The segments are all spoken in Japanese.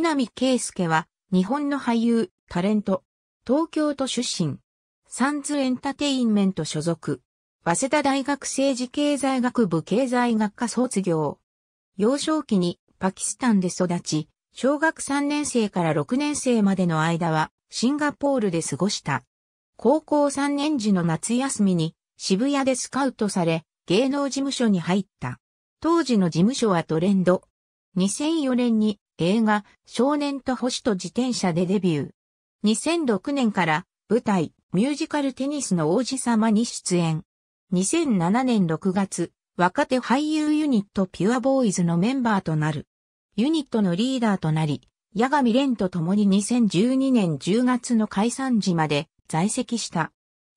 南圭介は、日本の俳優、タレント、東京都出身、サンズエンタテインメント所属、早稲田大学政治経済学部経済学科卒業。幼少期にパキスタンで育ち、小学3年生から6年生までの間はシンガポールで過ごした。高校3年時の夏休みに渋谷でスカウトされ芸能事務所に入った。当時の事務所はトレンド。2004年に映画、少年と星と自転車でデビュー。2006年から舞台、ミュージカルテニスの王子様に出演。2007年6月、若手俳優ユニットピュアボーイズのメンバーとなる。ユニットのリーダーとなり、矢上蓮と共に2012年10月の解散時まで在籍した。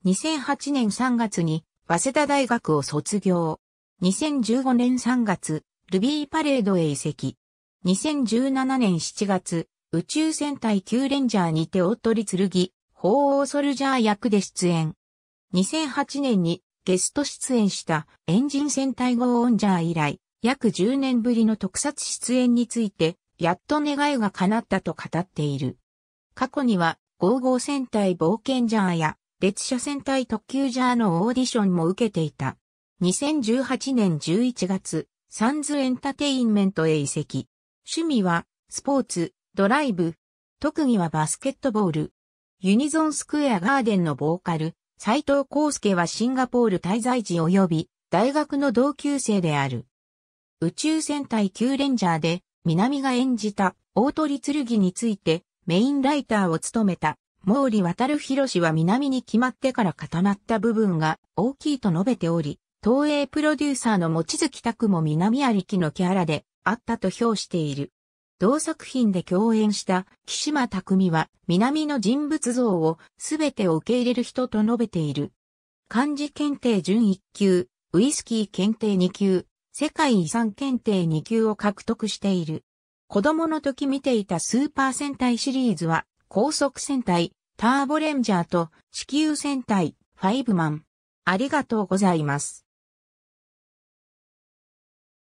2008年3月に早稲田大学を卒業。2015年3月、ルビーパレードへ移籍。2017年7月、宇宙戦隊キューレンジャーにてを取り剣、鳳凰ソルジャー役で出演。2008年にゲスト出演したエンジン戦隊ゴーオンジャー以来、約10年ぶりの特撮出演について、やっと願いが叶ったと語っている。過去には、ゴーゴー戦隊冒険ジャーや、列車戦隊特急ジャーのオーディションも受けていた。2018年11月、サンズエンタテインメントへ移籍。趣味は、スポーツ、ドライブ。特技はバスケットボール。ユニゾンスクエアガーデンのボーカル、斎藤康介はシンガポール滞在時及び、大学の同級生である。宇宙戦隊キューレンジャーで、南が演じた、大鳥剣について、メインライターを務めた、毛利渡博氏は南に決まってから固まった部分が大きいと述べており、東映プロデューサーの持月拓も南ありきのキャラで、あったと評している。同作品で共演した木島匠は南の人物像をすべてを受け入れる人と述べている。漢字検定準1級、ウイスキー検定2級、世界遺産検定2級を獲得している。子供の時見ていたスーパー戦隊シリーズは高速戦隊、ターボレンジャーと地球戦隊、ファイブマン。ありがとうございます。